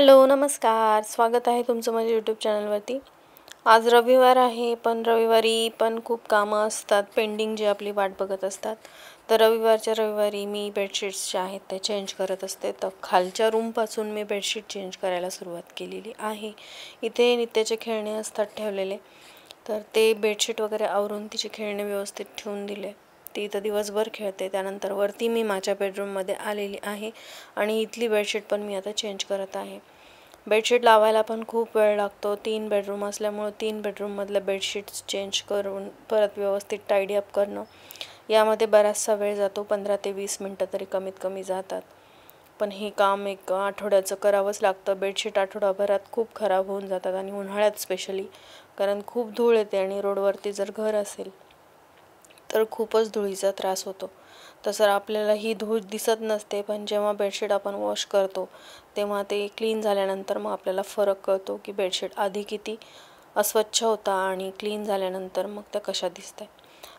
hello नमस्कार स्वागत आहे तुमचं माझ्या यूट्यूब चॅनलवरती आज रविवार आहे पण रविवारी पण खूप कामं असतात पेंडिंग जे आपली वाट बघत असतात तर रविवारच्या रविवारी मी बेडशीट्स जे आहेत ते चेंज करत असते तर खालच्या रूमपासून मी बेडशीट चेंज करायला सुरुवात केलेली आहे इथे नित्याचे खेळणे असतात ठेवलेले तर ते बेडशीट वगैरे आवरून तिचे खेळणे व्यवस्थित ठेवून दिले ती इथं दिवसभर खेळते त्यानंतर वरती मी माझ्या बेडरूममध्ये आलेली आहे आणि इथली बेडशीट पण मी आता चेंज करत आहे बेडशीट लावायला पण खूप वेळ लागतो तीन बेडरूम असल्यामुळं तीन बेडरूममधल्या बेडशीट्स चेंज करून परत व्यवस्थित टायडी अप करणं यामध्ये बराचसा वेळ जातो पंधरा ते वीस मिनटं तरी कमीत कमी जातात पण हे काम एक आठवड्याचं करावंच लागतं बेडशीट आठवडाभरात खूप खराब होऊन जातात आणि उन्हाळ्यात स्पेशली कारण खूप धूळ येते आणि रोडवरती जर घर असेल तर खूपच धुळीचा त्रास होतो तसं आपल्याला ही धूळ दिसत नसते पण जेव्हा बेडशीट आपण वॉश करतो तेव्हा ते क्लीन झाल्यानंतर मग आपल्याला फरक कळतो की बेडशीट आधी किती अस्वच्छ होता आणि क्लीन झाल्यानंतर मग त्या कशा दिसत आहे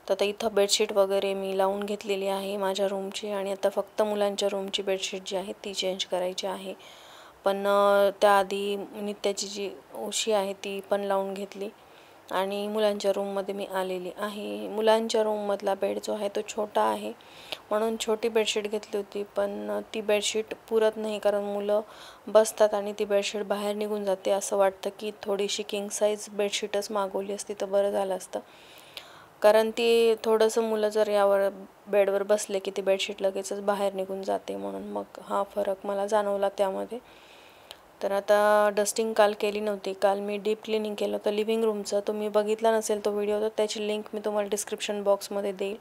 तर आता इथं बेडशीट वगैरे मी लावून घेतलेली आहे माझ्या रूमची आणि आता फक्त मुलांच्या रूमची बेडशीट जी आहे ती चेंज करायची आहे पण त्याआधी नित्याची जी उशी आहे ती पण लावून घेतली आणि मुलांच्या रूममध्ये मी आलेली आहे मुलांच्या रूममधला बेड जो आहे तो छोटा आहे म्हणून छोटी बेडशीट घेतली होती पण ती बेडशीट पुरत नाही कारण मुलं बसतात आणि ती बेडशीट बाहेर निघून जाते असं वाटतं की थोडीशी किंग साईज बेडशीटच मागवली असती तर बरं झालं असतं कारण ती थोडंसं मुलं जर यावर बेडवर बसले की ती बेडशीट लगेचच बाहेर निघून जाते म्हणून मग हा फरक मला जाणवला त्यामध्ये तर आता डस्टिंग काल केली नव्हती काल मी डीप क्लिनिंग केलं होतं लिव्हिंग रूमचं तुम्ही बघितला नसेल तो व्हिडिओ तर त्याची लिंक मी तुम्हाला डिस्क्रिप्शन बॉक्समध्ये देईल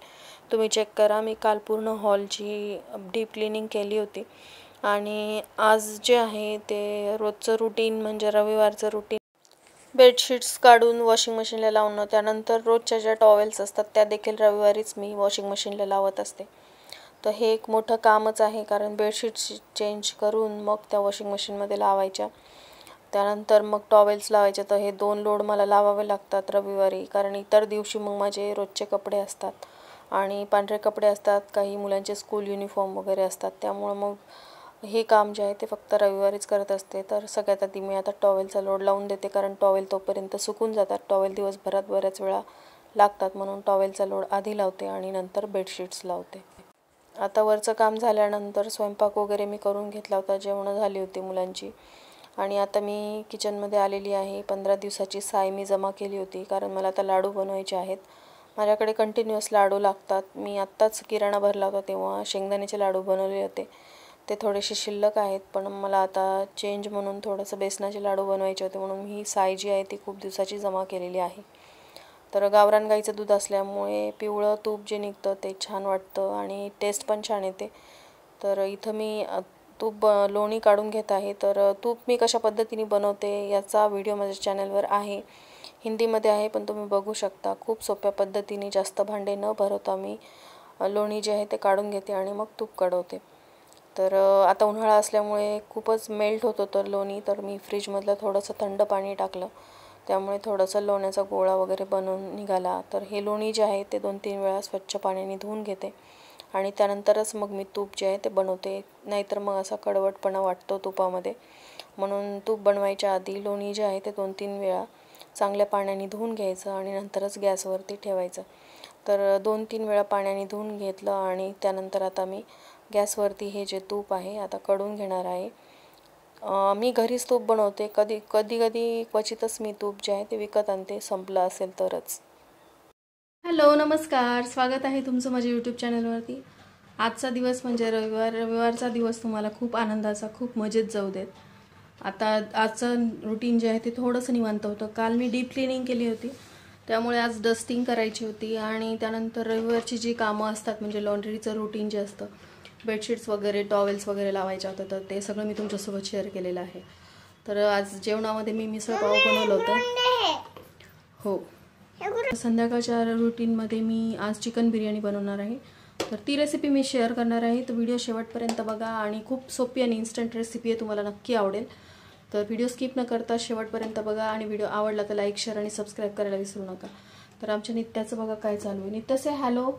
तुम्ही चेक करा मी काल पूर्ण हॉलची डीप क्लिनिंग केली होती आणि आज जे आहे ते रोजचं रुटीन म्हणजे रविवारचं रुटीन बेडशीट्स काढून वॉशिंग मशीनला लावणं त्यानंतर रोजच्या ज्या टॉवेल्स असतात त्या देखील रविवारीच मी वॉशिंग मशीनला लावत असते तर हे एक मोठं कामच आहे कारण बेडशीट्स चेंज करून मग त्या वॉशिंग मशीनमध्ये लावायच्या त्यानंतर मग टॉवेल्स लावायचे तर हे दोन लोड मला लावावे लागतात रविवारी कारण इतर दिवशी मग माझे रोजचे कपडे असतात आणि पांढरे कपडे असतात काही मुलांचे स्कूल युनिफॉर्म वगैरे असतात त्यामुळं मग हे काम जे आहे ते फक्त रविवारीच करत असते तर सगळ्यात आधी मी आता टॉवेलचा लोड लावून देते कारण टॉवेल तोपर्यंत सुकून जातात टॉवेल दिवसभरात बऱ्याच वेळा लागतात म्हणून टॉवेलचा लोड आधी लावते आणि नंतर बेडशीट्स लावते आता वरचं काम झाल्यानंतर स्वयंपाक वगैरे मी करून घेतला होता जेवणं झाली होती मुलांची आणि आता मी किचनमध्ये आलेली आहे पंधरा दिवसाची साय मी जमा केली होती कारण मला आता लाडू बनवायचे आहेत माझ्याकडे कंटिन्युअस लाडू लागतात मी आत्ताच किराणा भरला होता तेव्हा शेंगदाण्याचे लाडू बनवले होते ते थोडेसे शिल्लक आहेत पण मला आता चेंज म्हणून थोडंसं बेसनाचे लाडू बनवायचे होते म्हणून ही साय जी आहे ती खूप दिवसाची जमा केलेली आहे तर गावरान गाईचं दूध असल्यामुळे पिवळं तूप जे निघतं ते छान वाटतं आणि टेस्ट पण छान येते तर इथं मी तूप लोणी काढून घेत आहे तर तूप मी कशा पद्धतीने बनवते याचा व्हिडिओ माझ्या चॅनलवर आहे हिंदीमध्ये आहे पण तुम्ही बघू शकता खूप सोप्या पद्धतीने जास्त भांडे न भरवता मी लोणी जे आहे ते काढून घेते आणि मग तूप काढवते तर आता उन्हाळा असल्यामुळे खूपच मेल्ट होत होतं लोणी तर मी फ्रीजमधलं थोडंसं थंड पाणी टाकलं त्यामुळे थोडंसं लोण्याचा गोळा वगैरे बनवून निघाला तर हे लोणी जे आहे ते दोन तीन वेळा स्वच्छ पाण्याने धुवून घेते आणि त्यानंतरच मग मी तूप जे आहे ते बनवते नाहीतर मग असा कडवटपणा वाटतो तुपामध्ये म्हणून तूप बनवायच्या आधी लोणी जे आहे ते दोन तीन वेळा चांगल्या पाण्याने धुवून घ्यायचं आणि नंतरच गॅसवरती ठेवायचं तर दोन तीन वेळा पाण्याने धुवून घेतलं आणि त्यानंतर आता मी गॅसवरती हे जे तूप आहे आता कडून घेणार आहे मी घरीच तूप बनवते कधी कधी कधी क्वचितच मी तूप जे आहे ते विकत आणते संपलं असेल तरच हॅलो नमस्कार स्वागत आहे तुमचं माझ्या यूट्यूब चॅनलवरती आजचा दिवस म्हणजे रविवार रविवारचा दिवस तुम्हाला खूप आनंदाचा खूप मजेत जाऊ देत आता आजचं रुटीन जे आहे ते थोडंसं निवांत होतं काल मी डीप क्लिनिंग केली होती त्यामुळे आज डस्टिंग करायची होती आणि त्यानंतर रविवारची जी कामं असतात म्हणजे लॉन्ड्रीचं रुटीन जे असतं बेडशीट्स वगैरे टॉवेल्स वगैरे लावायच्या होत्या तर ते सगळं मी तुमच्यासोबत शेअर केलेलं आहे तर आज जेवणामध्ये मी मिसळ पाव बनवलं होतं हो संध्याकाळच्या रुटीनमध्ये मी आज चिकन बिर्याणी बनवणार आहे तर ती रेसिपी मी शेअर करणार आहे तर व्हिडिओ शेवटपर्यंत बघा आणि खूप सोपी आणि इन्स्टंट रेसिपी आहे तुम्हाला नक्की आवडेल तर व्हिडिओ स्किप न करता शेवटपर्यंत बघा आणि व्हिडिओ आवडला तर लाईक शेअर आणि सबस्क्राईब करायला विसरू नका तर आमच्या नित्याचं बघा काय चालू आहे नित्याचे हॅलो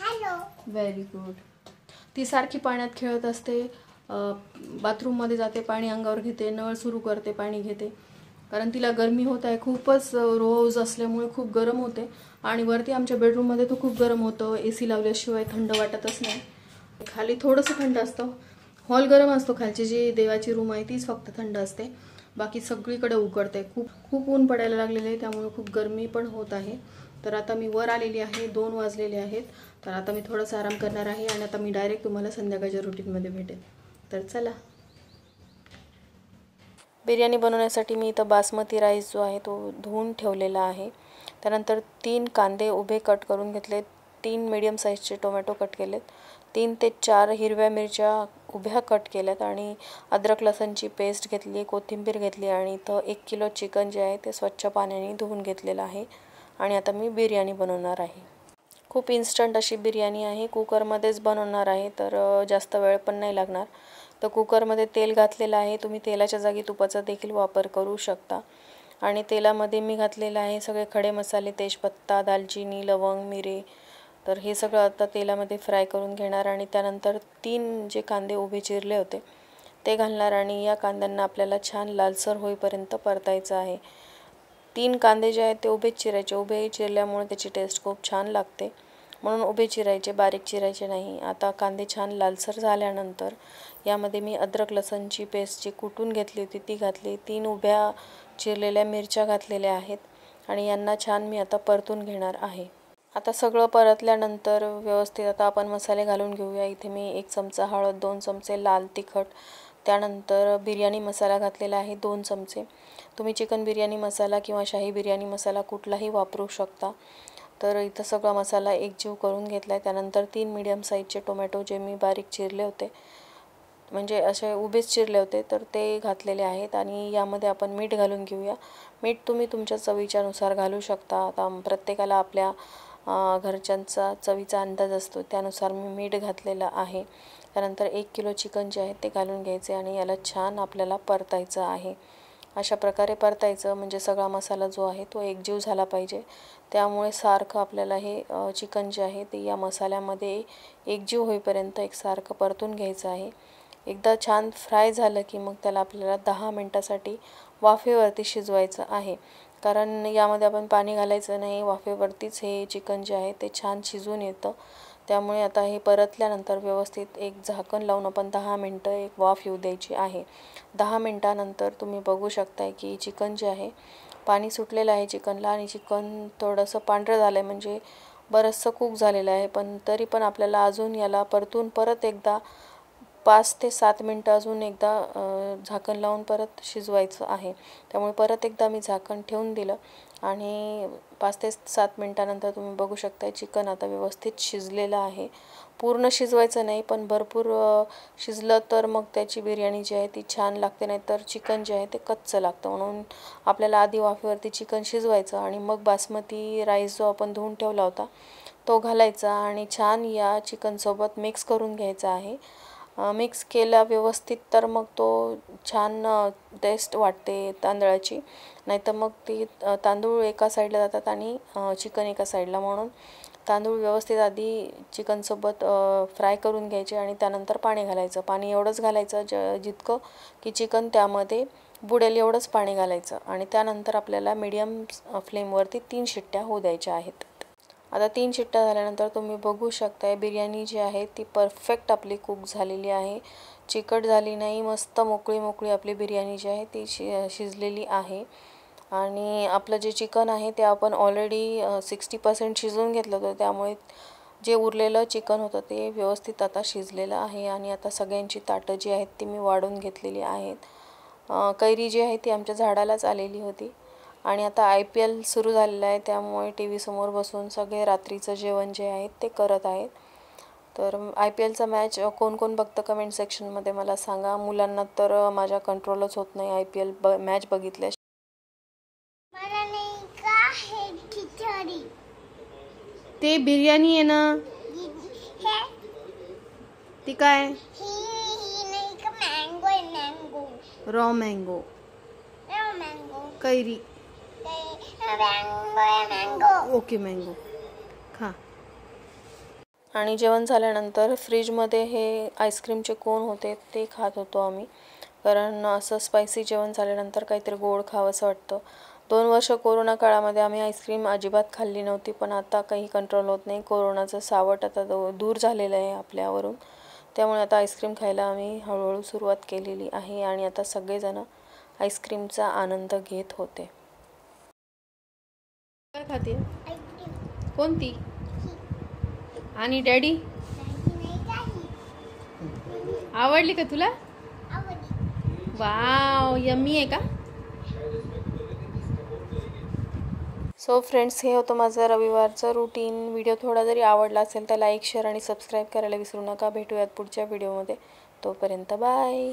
हॅलो व्हेरी गुड ती सारखी पाण्यात खेळत असते बाथरूममध्ये जाते पाणी अंगावर घेते नळ सुरू करते पाणी घेते कारण तिला गरमी होत आहे खूपच रोज असल्यामुळे खूप गरम होते आणि वरती आमच्या बेडरूममध्ये तो खूप गरम होतो ए सी लावल्याशिवाय थंड वाटतच नाही खाली थोडंसं थंड असतं हॉल गरम असतो खालची जी देवाची रूम आहे तीच फक्त थंड असते बाकी सगळीकडे उकडते खूप खूप ऊन पडायला लागलेलं आहे त्यामुळे खूप गरमी पण होत आहे तर आता मी वर आलेली आहे दोन वाजलेले आहेत तर आता मी थोडासा आराम करणार आहे आणि आता मी डायरेक्ट तुम्हाला संध्याकाळच्या रुटीनमध्ये भेटेल तर चला बिर्याणी बनवण्यासाठी मी इथं बासमती राईस जो आहे तो धुवून ठेवलेला आहे त्यानंतर तीन कांदे उभे कट करून घेतले तीन मिडियम साईजचे टोमॅटो कट केलेत तीन ते चार हिरव्या मिरच्या उभ्या कट केल्यात आणि अद्रक लसणची पेस्ट घेतली कोथिंबीर घेतली आणि इथं एक किलो चिकन जे आहे ते स्वच्छ पाण्याने धुवून घेतलेलं आहे आणि आता मी बिर्याणी बनवणार आहे खूप इन्स्टंट अशी बिर्याणी आहे कुकरमध्येच बनवणार आहे तर जास्त वेळ पण नाही लागणार तर कुकरमध्ये तेल घातलेलं आहे तुम्ही तेलाच्या जागी तुपाचा देखील वापर करू शकता आणि तेलामध्ये मी घातलेलं आहे सगळे खडे मसाले तेजपत्ता दालचिनी लवंग मिरे तर हे सगळं आता तेलामध्ये फ्राय करून घेणार आणि त्यानंतर तीन जे कांदे उभे चिरले होते ते घालणार आणि या कांद्यांना आपल्याला छान लालसर होईपर्यंत परतायचं आहे तीन कांदे जे आहेत ते उभे चिरायचे उभे चिरल्यामुळे त्याची टेस्ट खूप छान लागते म्हणून उभे चिरायचे बारीक चिरायचे नाही आता कांदे छान लालसर झाल्यानंतर यामध्ये मी अद्रक लसणची पेस्ट जी कुटून घेतली होती ती घातली तीन उभ्या चिरलेल्या मिरच्या घातलेल्या आहेत आणि यांना छान मी आता परतून घेणार आहे आता सगळं परतल्यानंतर व्यवस्थित आता आपण मसाले घालून घेऊया इथे मी एक चमचा हळद दोन चमचे लाल तिखट त्यानंतर बिर्याणी मसाला घातलेला आहे दोन चमचे तुम्ही चिकन बिर्याणी मसाला किंवा शाही बिर्याणी मसाला कुठलाही वापरू शकता तर इथं सगळा मसाला एकजीव करून घेतला आहे त्यानंतर तीन मीडियम साईजचे टोमॅटो जे मी बारीक चिरले होते म्हणजे असे उभेच चिरले होते तर ते घातलेले आहेत आणि यामध्ये आपण मीठ घालून घेऊया मीठ तुम्ही तुमच्या चवीच्यानुसार घालू शकता आता प्रत्येकाला आपल्या घरच्यांचा चवीचा अंदाज असतो त्यानुसार मी मीठ घातलेला आहे त्यानंतर एक किलो चिकन जे आहे ते घालून घ्यायचे आणि याला छान आपल्याला परतायचं आहे अशा प्रकारे परतायचं म्हणजे सगळा मसाला जो आहे तो एकजीव झाला पाहिजे त्यामुळे सारखं आपल्याला हे चिकन जे आहे ते या मसाल्यामध्ये एकजीव होईपर्यंत एक सारखं परतून घ्यायचं आहे एकदा छान फ्राय झालं की मग त्याला आपल्याला दहा मिनटासाठी वाफेवरती शिजवायचं आहे कारण यामध्ये आपण पाणी घालायचं नाही वाफेवरतीच हे चिकन जे आहे ते छान शिजून येतं त्यामुळे आता हे परतल्यानंतर व्यवस्थित एक झाकण लावून आपण दहा मिनटं एक वाफ येऊ द्यायची आहे दहा मिनटानंतर तुम्ही बघू शकताय की चिकन जे आहे पाणी सुटलेलं आहे चिकनला आणि चिकन थोडंसं पांढरं झालं आहे म्हणजे बरंचसं कूक झालेलं आहे पण तरी पण आपल्याला अजून याला परतून परत एकदा पाच ते सात मिनटं अजून एकदा झाकण लावून परत शिजवायचं आहे त्यामुळे परत एकदा मी झाकण ठेवून दिलं आणि पाच ते सात मिनटानंतर तुम्ही बघू शकता चिकन आता व्यवस्थित शिजलेलं आहे पूर्ण शिजवायचं नाही पण भरपूर शिजलं तर मग त्याची बिर्याणी जी आहे ती छान लागते नाही तर चिकन जे आहे ते कच्चं लागतं म्हणून आपल्याला आधी वाफेवरती चिकन शिजवायचं आणि मग बासमती राईस जो आपण धुवून ठेवला होता तो घालायचा आणि छान या चिकनसोबत मिक्स करून घ्यायचा आहे मिक्स केला व्यवस्थित तर मग तो छान टेस्ट वाटते तांदळाची नाहीतर मग ती तांदूळ एका साईडला जातात आणि चिकन एका साईडला म्हणून तांदूळ व्यवस्थित आधी चिकनसोबत फ्राय करून घ्यायचे आणि त्यानंतर पाणी घालायचं पाणी एवढंच घालायचं ज जितकं की चिकन त्यामध्ये बुडेल एवढंच पाणी घालायचं आणि त्यानंतर आपल्याला मीडियम फ्लेमवरती तीन शिट्ट्या होऊ द्यायच्या आहेत आता तीन शिट्ट्या झाल्यानंतर तुम्ही बघू शकताय बिर्याणी जी आहे ती परफेक्ट आपली कुक झालेली आहे चिकट झाली नाही मस्त मोकळी मोकळी आपली बिर्याणी जी आहे ती शि शिजलेली आहे आणि आपलं जे चिकन आहे ते आपण ऑलरेडी सिक्स्टी पर्सेंट शिजवून घेतलं होतं त्यामुळे जे उरलेलं चिकन होतं ते व्यवस्थित आता शिजलेलं आहे आणि आता सगळ्यांची ताटं जी आहेत ती मी वाढून घेतलेली आहेत कैरी जी आहे ती आमच्या झाडालाच आलेली होती आणि आता आय पी एल सुरू झालेलं आहे त्यामुळे टी व्हीसमोर बसून सगळे रात्रीचं जेवण जे आहे ते करत आहेत तर आय पी एलचा मॅच कोण कोण बघतं कमेंट सेक्शनमध्ये मला सांगा मुलांना तर माझ्या कंट्रोलच होत नाही आय पी एल ब मॅच बघितल्या ते बिर्याणी आहे ना ती काय रॉ मँगो कैरी ओके मँगो खा आणि जेवण झाल्यानंतर फ्रीजमध्ये हे आईस्क्रीमचे कोण होते ते खात होतो आम्ही कारण असं स्पायसी जेवण झाल्यानंतर काहीतरी गोड खावं असं वाटतं दोन वर्ष कोरोना काळामध्ये आम्ही आईस्क्रीम अजिबात खाल्ली नव्हती पण आता काही कंट्रोल होत नाही कोरोनाचं सावट आता दूर झालेलं आहे आपल्यावरून त्यामुळे आता आईस्क्रीम खायला आम्ही हळूहळू सुरुवात केलेली आहे आणि आता सगळेजणं आईस्क्रीमचा आनंद घेत होते खाते कोणती आणि डॅडी आवडली का तुला वाव यम्मी आहे का सो फ्रेंड्स हे होतं माझं रविवारचं रुटीन व्हिडिओ थोडा जरी आवडला असेल तर लाईक शेअर आणि सबस्क्राईब करायला विसरू नका भेटूयात पुढच्या व्हिडिओमध्ये तोपर्यंत बाय